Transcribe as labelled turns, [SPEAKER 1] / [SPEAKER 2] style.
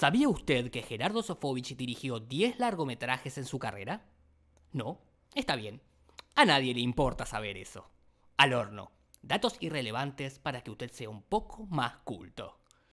[SPEAKER 1] ¿Sabía usted que Gerardo Sofovich dirigió 10 largometrajes en su carrera? No, está bien. A nadie le importa saber eso. Al horno. Datos irrelevantes para que usted sea un poco más culto.